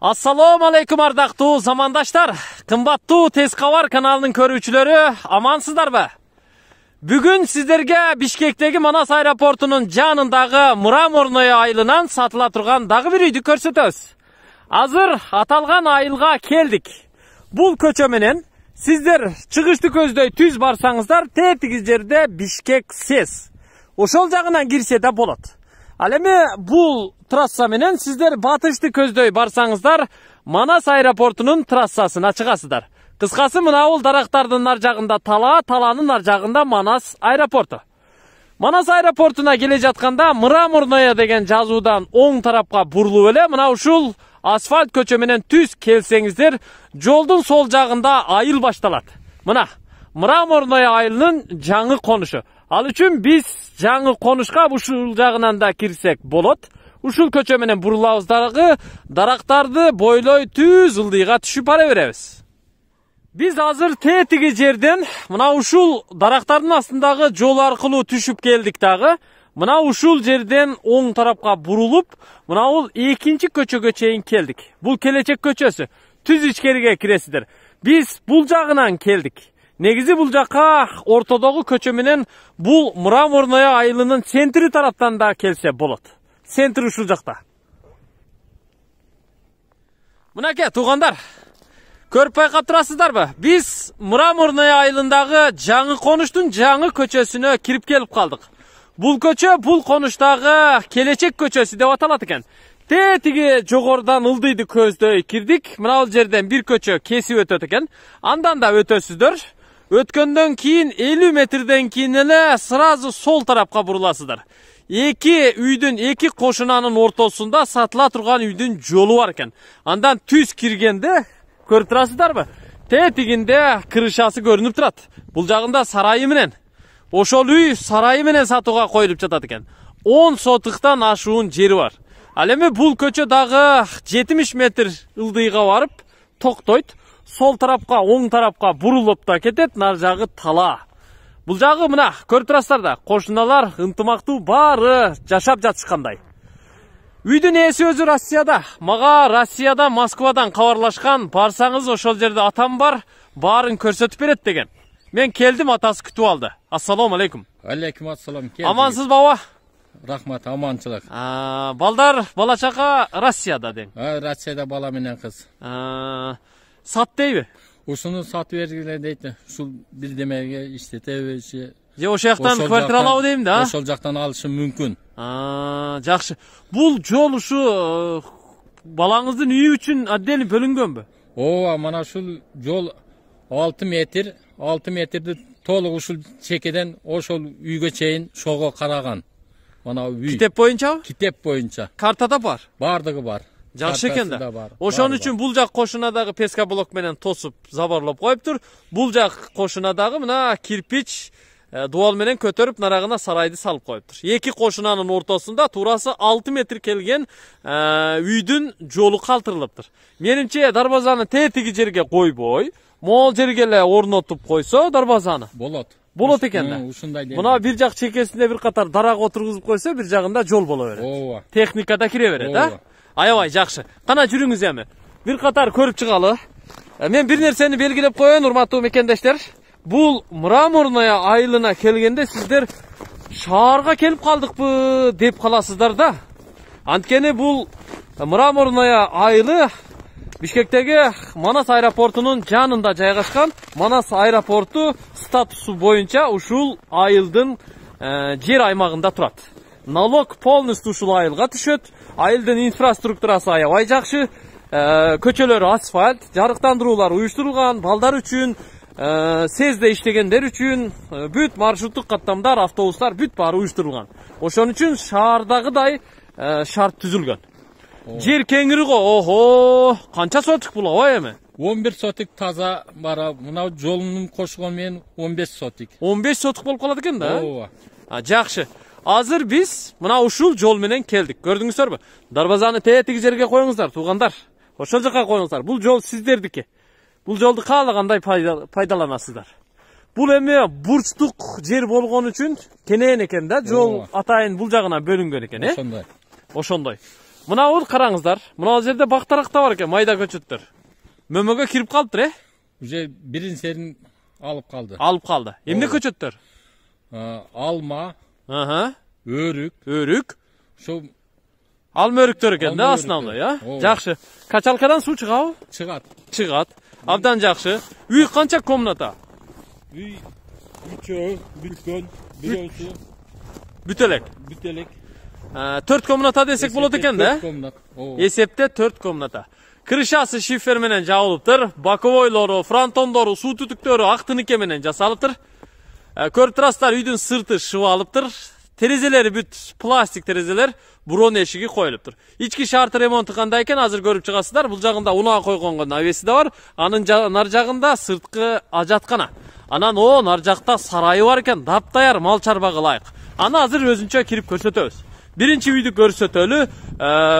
Ассалому алейкум ардактуу замандаштар, тез кабар каналының көрүүчүлөрү амансыздарбы? Бүгін сіздерге Бишкектегі Манас аэропортунун жанындағы Мурам айылынан сатыла тұрған дағы бір үйді көрсөтөбүз. Азыр аталған айылға келдік. Бұл көчө менен сіздер чыгышты көздөй түз барсаңыздар, тетигиз жерде Бишкек сез. Ошол жағынан кирсе да болот ал эми бул трасса менен сиздер батышты көздөй барсаңыздар манас аэропортунун трассасына чыгасыздар кыскасы мына бул дарактардын ар жагында талаа талаанын ар жагында манас аэропорту манас аэропортуна келе жатканда Мрамурная деген жазуудан оң тарапка бурулуп эле мына ушул асфальт көчө менен түз келсеңиздер жолдун сол жагында айыл башталат мына мраморная айылынын жаңы конушу ал үчүн биз жаңы конушка ушул жагынан да кирсек болот ушул көчө менен бурулабыз дагы дарактарды бойлой түз ылдыйга түшүп бара беребиз биз азыр тетиги жерден мына ушул дарактардын астындагы жол аркылуу түшүп келдик дагы мына ушул жерден оң тарапка бурулуп мына бул экинчи көчөгө чейин келдик бул келечек көчөсү түз ичкериге киресиздер биз бул жагынан келдик Негізі бұл жаққа ортодогу көчө бұл бул мраморная айылынын центри тараптан да келсе болот центр ушул жакта мынакей туугандар көрүп байкап турасыздарбы биз мраморная айылындагы жаңы конуштун жаңы көчөсүнө кирип келіп қалдық. Бұл көчө бұл конуштагы келечек көчөсү деп аталат экен тээ тиги жогорудан ылдыйды көздөй кирдик мына жерден бир көчө кесип өтөт экен андан да өтөсүздөр өткөндөн кейін элүү метрден кийин эле сразу сол тарапқа буруласыздар эки үйдүн екі кошунанын ортосунда сатыла турган үйдүн жолу бар экен андан түз киргенде көрүп турасыздарбы тетигинде крышасы көрүнүп турат бул жагында сарайы менен ошол үй сарайы менен сатууга коюлуп жатат экен он сотыктан ашуун жери бар ал эми бул көчө дагы жетимиш метр ылдыйга барып токтойт сол тарапқа оң тарапқа бұрылып та кетеді нар жағы тала бұл жағы мына көріп тұрасыздар да қошыналар ынтымақты бары жашап жатышқандай үйдің иесі өзі россияда маға россияда москвадан кабарлашкан барсаңыз ошол жерде атам бар барын көрсөтүп берет деген мен келдім атасы күтүп алды Ассаламу алейкум алейкум ассалам амансыз баба рахмат аманчылык балдар бала чака россияда дең россияда бала менен кыз дейби ушуну сатып бергиле дейт ушул бирдемеге иштете же ошол жактан квартира алабы дейм да ошол жактан алышы мүмкүн жакшы бул жол ушу балаңыздын үйү үчүн отдельно бөлүнгөнбү ооба мына ушул жол алты метр алты метрди толук ушул чекеден ошол үйгө чейин ошого караган мына үй китеп боюнчабы китеп боюнча картада бар баардыгы бар жақсы екен да ошон үчүн бул жак кошунадагы блок менен тосуп заборлоп коюптур бул жак дагы мына кирпич дубал менен көтөрүп нарагына сарайды салып коюптур эки кошунанын ортосунда туурасы алты метр келген үйдүн жолу калтырылыптыр менимче дарбазаны тетиги жерге койбой могул жерге эле орнотуп койсо дарбазаны болот болот экен да ушундай мына бир жак чекесинде бир катар дарак отургузуп койсо бир жагында жол боло берет ооба техника да кире берет а аябай жақсы қана жүріңіз эми Бір қатар көріп шығалы. Ә, мен бір нәрсені белгілеп коеюн урматтуу мекендештер Бұл мраморная айылына келгенде сіздер шаарга келіп калдыкпы деп қаласыздар да анткени бұл мраморная айылы бишкектеги манас аэропортунун жанында жайгашкан манас аэропорту статусу боюнча ушул айылдын ә, жер аймагында турат налог полностью ушул айылга түшөт айылдын инфраструктурасы аябай жакшы көчөлөр асфальт жарыктандыруулар уюштурулган балдар үчүн сезде иштегендер үчүн бүт маршруттук каттамдар автобустар бүт баары уюштурулган ошон үчүн шаардагыдай шарт түзүлгөн жер кеңири го охо канча сотик бул абай эми он бир сотик таза бара мына жолун кошкон менен он беш сотик он беш сотик болуп калат экен да ооба жакшы азыр биз мына ушул жол менен келдик көрдүңүздөрбү дарбазаны тээтиги жерге коюңуздар туугандар ошол жака коюңуздар бул жол сиздердики бул жолду каалагандай пайдаланасыздар бул эми бурчтук жер болгон үчүн кенен экен да жол атайын бул жагына бөлүнгөн экен э ошондой ошондой мына бул караңыздар мына жерде бак дарак да бар экен майда көчөттөр мөмөгө кирип калыптыр э уже бирин серин алып калды алып калды эмне көчөттөр ә, алма Aha. Өрік. Өрік. Шо Alma örüktörük endi asnamda ya. Yaxşı. Kaçalkadan su çıkıyor? Çıqat. Çıqat. Abdan yaxşı. Uy qancha komnata? Uy 3 bülkön, birisi. Bütelek. Bütelek. 4 komnata desek bolat ekende? 4 komnat. Esepte 4 komnata. Kirishasi shifer menen jabılıptır. Bakovoyları, frontondori, suv tutukları, aqtınike menen jasalıptır. көріп тұрасыздар үйдің сырты алып тұр терезелері бүт пластик терезелер брон эшиги қойылып тұр ички шарты ремонту кандай көріп азыр көріп чыгасыздар бұл жағында унаа койгонгон навесі да бар анын нар жағында сырткы ажатқана. анан о нар жақта сарайы бар экен даптаяр мал чарбага ылайык аны азыр өзүнчө кирип көрсөтөбүз биринчи үйдү көрсөтөлү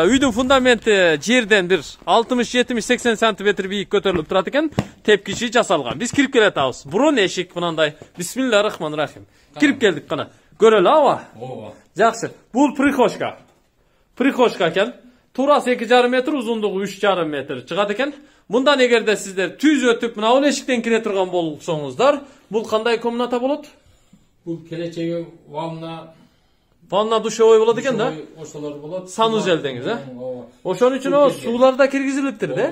үйдүн фундаменти жерден бир алтымыш 70, 80 сантиметр бийик көтөрүлүп турат экен тепкичи жасалган биз кирип келе атабыз бурун эшик мынандай бисмилля рахман рахим кирип келдик гана көрөлү ооба ооба жакшы бул прихожка прихожка экен туурасы эки жарым метр узундугу үч жарым метр чыгат экен мындан эгерде сиздер түз өтүп эшиктен кире турган болсоңуздар бул комната болот бул ванна душевой болот экен да ошолор болот санузел деңиз э ошон үчүн о суулар да киргизилиптир да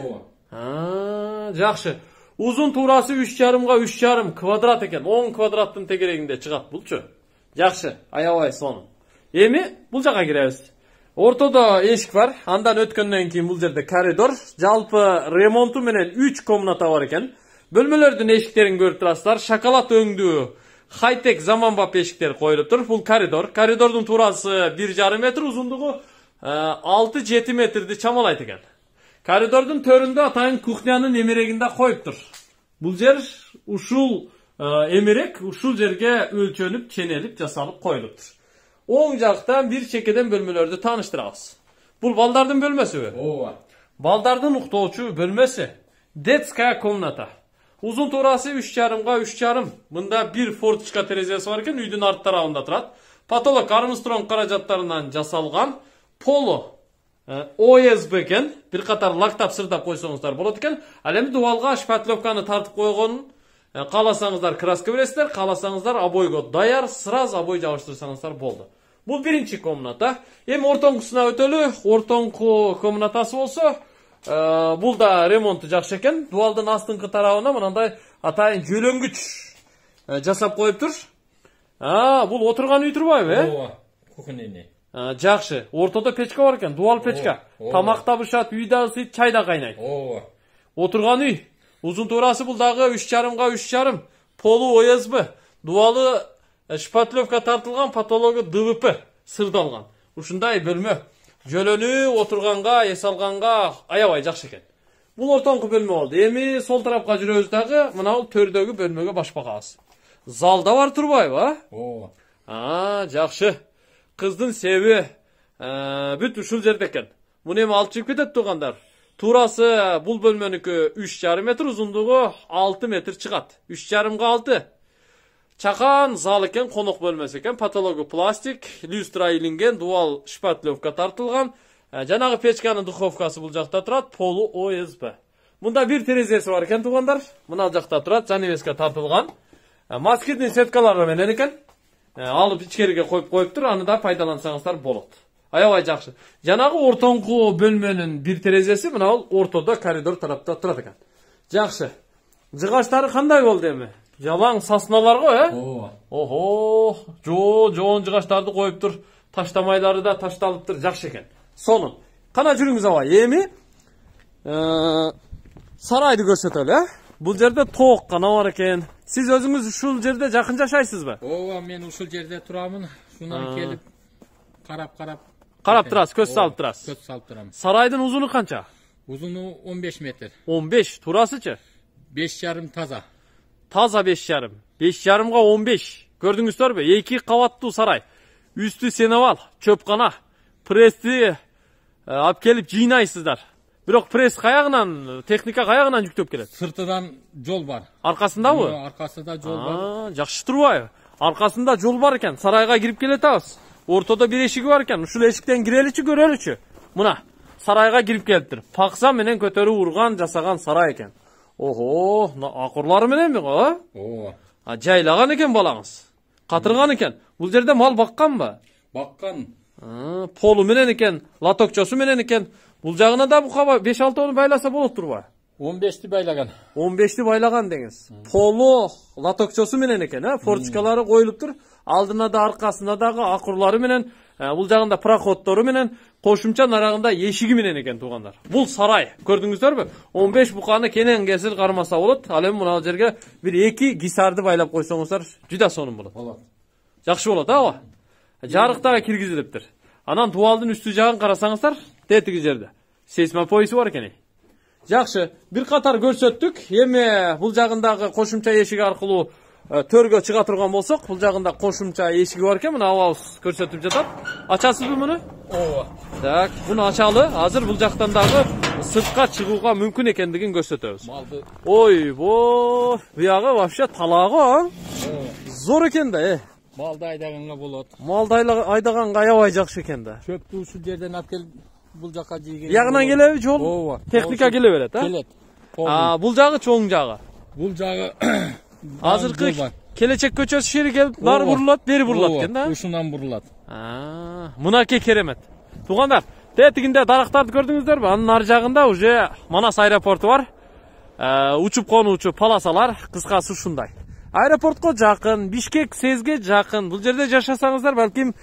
жакшы узун туурасы үч жарымга үч жарым квадрат экен он квадраттын тегерегинде чыгат булчу жакшы аябай сонун эми бул жака киребиз ортодо эшик бар андан өткөндөн кийин бул жерде коридор жалпы ремонту менен үч комната бар экен бөлмөлөрдүн эшиктерин көрүп турасыздар шоколад өңдүү Хайтек тек заманбап бешиктер қойылып тұр. бул коридор коридордун туурасы бир жарым метр узундугу алты жети метрди чамалайт экен коридордун төрүндө атайын кухнянын эмерегинде коюптур бул жер ушул эмерек ушул жерге өлчөнүп ченелип жасалып коюлуптур оң жактан бир чекеден бөлмөлөрдү тааныштырабыз бул балдардын бөлмөсүбү ооба балдардын уктоочу бөлмөсү детская комната Uzun torası 3,5'a 3,5. Bunda bir fortişka терезеси бар экен, үйдүн арт тарабында турат. Потолок Армстронг каражаттарынан жасалган. полу ОСБ экен. Бир катар лактап сырдап койсоңуздар болот экен. Ал эми дубалга шпатлевканы тартып койгон. Кааласаңыздар краска бересиздер, кааласаңыздар обойго даяр, сразу обой жабыштырсаңыздар болду. Бул биринчи комната. Эми ортоңгусуна өтөлү. Ортоңку комнатасы болсо, Э, бул да ремонту жакшы экен дубалдын астыңкы тарабына мынандай атайын жөлөңгүч э, жасап коюптур бул отурган үй турбайбы э ооба кухонный жакшы ортодо печка бар экен дубал печка тамак да бышат үй да ысыйт чай да кайнайт ооба отурган үй узун туурасы бул дагы үч жарымга үч жарым полу осб дубалы э, шпатлевка тартылган потологу двп сырдалган ушундай бөлмө жөлөнүп отурганга эс алганга аябай жакшы экен бул ортоңку бөлмө болду эми сол тарапка жүрөбүз дагы мынабул төрдөгү бөлмөгө баш багабыз залда бар турбайбы а ооба жакшы кыздын себи бүт ушул жерде экен муну эми алып чыгып кетет туугандар туурасы бул бөлмөнүкү үч жарым метр узундугу алты метр чыгат үч жарымга алты чакан зал экен конок бөлмөсү экен пластик люстра илинген дубал шпатлевка тартылган жанагы печканын духовкасы бул жакта турат полу осб мында бир терезеси бар экен туугандар мына жакта турат занавеска тартылган москитный сеткалары менен экен алып ичкериге коюп коюптур аны да пайдалансаңыздар болот аябай жакшы жанагы ортоңку бөлмөнүн бир терезеси мына бул ортодо коридор тарапта турат экен жакшы жыгачтары кандай болду эми жалаң сасналар ғой ә охо жо жоон жыгачтарды қойып тұр, таштамайлары да ташталыптыр жакшы экен сонун кана жүрүңүз аба эми ә, сарайды көрсөтөлү э ә? бул жерде тоок гана бар экен сиз өзүңүз ушул жерде жакын жашайсызбы ооба мен ушул жерде турамын ушунан ә. келип карап карап карап турасыз көз салып турасыз көз салып турам сарайдын узуну канча узуну он беш метр он беш туурасычы беш жарым таза Таза беш 5,5. 5,5'ga 15. Gördünüzler екі екі kavattu сарай үсті seneval, чөп қана Престі алып келіп жыйнайсыздар. Бирок пресс каягынан, техника каягынан жүктөп келет? Сыртыдан жол бар. Аркасындабы? арқасында жол бар. Жакшы турбайбы? арқасында жол бар экен. Сарайга кирип келе Ортодо бир эшиги бар экен. Ушул эшиктен киреличи, көрөлүчү. Мына сарайга кирип келиптир. Пакса менен көтөрүп урган, жасаган сарай экен ого мына акурлары менен О ооба жайлаган экен балаңыз қатырған экен бул жерде мал баққан бакканбы баккан полу менен экен латокчосу менен экен бул жагына да 5 беш алтоону байласа болот ба? он бешти байлаган он бешти байлаган деңиз полу латокчосу менен экен э форточкалары тұр алдына да аркасына дагы акурлары менен Ә, бул жагында проходтору менен кошумча нарағында эшиги менен экен туугандар бул сарай көрдүңүздөрбү 15 беш буканы кенен кесіл кармаса болот ал эми мына жерге бир эки гисарды байлап койсоңуздар жүда сонун болот жакшы болот ооба жарыктагы киргизи дептир анан дубалдын үстү жагын карасаңыздар тетиги жерде сейсма бар экен жакшы бир катар көрсөттүк эми бул жагындагы кошумча эшик аркылуу Э, төргө чыга турган болсок бул жагында кошумча эшиги бар экен мына албабыз көрсөтүп жатат ачасызбы муну ооба так муну ачалы азыр бул жактан дагы сыртка чыгууга мүмкүн экендигин көрсөтөбүз малды ойбой буягы вообще талаа го зор экен да э малды айдаганга болот малды айдаганга аябай жакшы экен да чөптү ушул жерден алып келип бул жака жийген ягынан келеби жол ооба техника келе берет а келет бул жагы чоң жагы бул жагы азыркы келечек көчөсү шири келип баары бурулат бери бурулат экен да ушундан бурулат мынакей керемет туугандар тетигинде дарактарды көрдүңүздөрбү анын ар жагында уже манас аэропорту бар учуп конуучу полосалар кыскасы ушундай аэропортко жакын бишкек сезге жакын бул жерде жашасаңыздар балким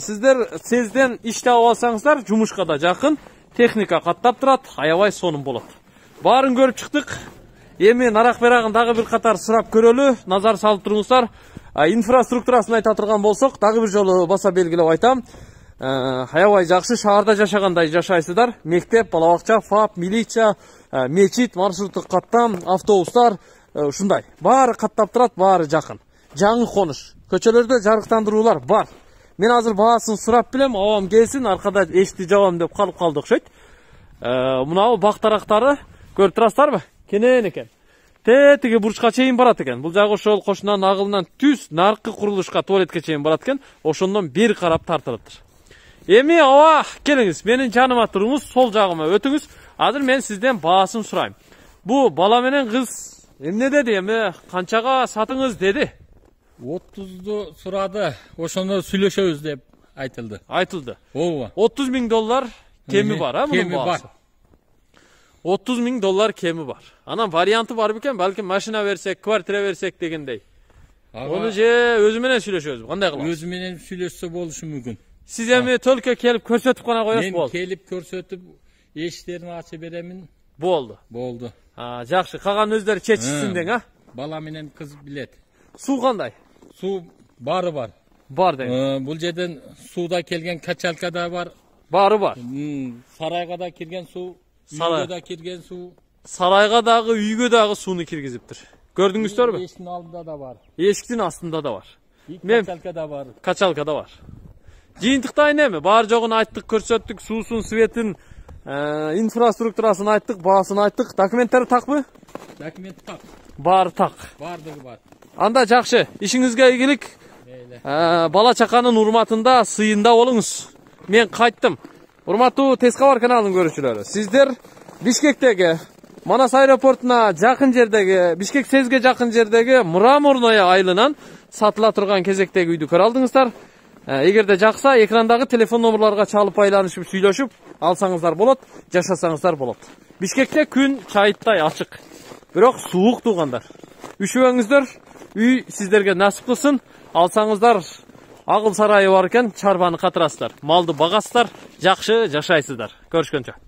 сиздер сезден иш таап алсаңыздар жумушка да жакын техника каттап турат аябай сонун болот баарын көрүп чыктык эми наракберагын дагы бір қатар сұрап көрелі, назар салып туруңуздар инфраструктурасын айта турган болсок дагы бір жолы баса белгилеп айтам Хаяуай жақсы шаарда жашағандай жашайсыдар. мектеп бала фап милиция мечит маршруттук қаттам автобустар ушундай Бары қаттап турат баары жақын. жаңы қоныш. көчелерді жарықтандырулар бар мен азыр баасын сұрап білем абам келсін, арқада ешті жабам деп қалып қалдық окшойт мынабу бак дарактары көрүп турасыздарбы кенен экен тетиги бурчка чейин барат экен бул жагы ошол кошунанын агылынан түз наркы курулушка туалетке чейин барат экен ошондон бир карап тартылыптыр эми ооба келиңиз менин жаныма туруңуз сол жагыма өтүңүз азыр мен сизден баасын сурайм бул бала менен кыз эмне деди эми канчага сатыңыз деди отузду сурады ошондо сүйлөшөбүз деп айтылды айтылды ооба отуз миң доллар кеми бар э мунун баасы 30 000 доллар кемі бар анан варианты бар бекен балким машина берсек квартира берсек дегендей uni же o'zi bilan сүйлөшөбүз кандай кылабыз өзү менен сүйлөшсө болушу мүмкүн сиз эми только келип көрсөтүп гана коесуз болду мен келип көрсөтүп эшиктерин ачып беремин болду болду жакшы калганын өздөрү чечишсин дең а бала менен кыз билет суу кандай суу баары бар бар дең бул жерден да келген качалка да бар баары бар сарайга да кирген суу Сарай. да кирген суу сарайға дағы үйге дағы суны киргизиптир көрдүңүздөрбү бе эшиктин алдында да бар эшиктин астында да бар мен качалкада бар качалкада бар жыйынтыктай эме бар жогун айттык көрсөттүк суусун светин инфраструктурасын айттык баасын айттык документтер такпы документ так баары так баардыгы бар анда жакшы ишиңизге ийгилик мейли бала чаканын урматында сыйында болуңуз мен кайттым урматтуу тез каналын каналынын көрүүчүлөрү сиздер бишкектеги манас аэропортуна жакын жердеги бишкек сезге жакын жердеги мраморная айылынан сатыла турган кезектеги үйдү көрө алдыңыздар эгерде жакса экрандагы телефон номерлерге чалып байланышып сүйлөшүп алсаңыздар болот жашасаңыздар болот бишкекте күн чайыттай ачык бирок суук туугандар Үшүбөңүздөр, үй сиздерге насип кылсын алсаңыздар ақыл сарайы бар екен шарбаны қатырасыздар малды бағасыздар жақсы жашайсыздар көріскенше